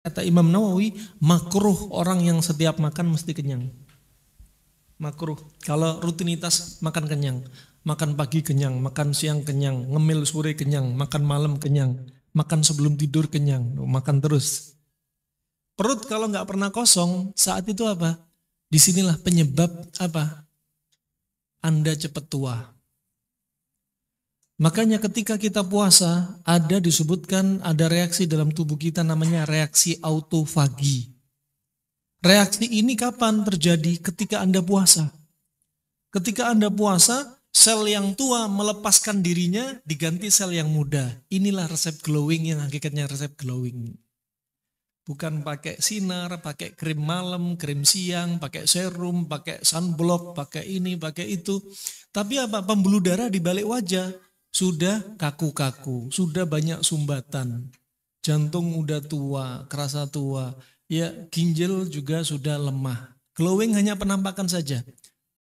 Kata Imam Nawawi, makruh orang yang setiap makan mesti kenyang. Makruh. Kalau rutinitas makan kenyang. Makan pagi kenyang, makan siang kenyang, ngemil sore kenyang, makan malam kenyang, makan sebelum tidur kenyang, makan terus. Perut kalau nggak pernah kosong, saat itu apa? Disinilah penyebab apa? Anda cepat tua. Makanya ketika kita puasa ada disebutkan ada reaksi dalam tubuh kita namanya reaksi autofagi. Reaksi ini kapan terjadi? Ketika Anda puasa. Ketika Anda puasa, sel yang tua melepaskan dirinya diganti sel yang muda. Inilah resep glowing yang hakikatnya resep glowing. Bukan pakai sinar, pakai krim malam, krim siang, pakai serum, pakai sunblock, pakai ini, pakai itu. Tapi apa? Pembuluh darah di balik wajah sudah kaku-kaku, sudah banyak sumbatan, jantung udah tua, kerasa tua, ya ginjal juga sudah lemah. Glowing hanya penampakan saja.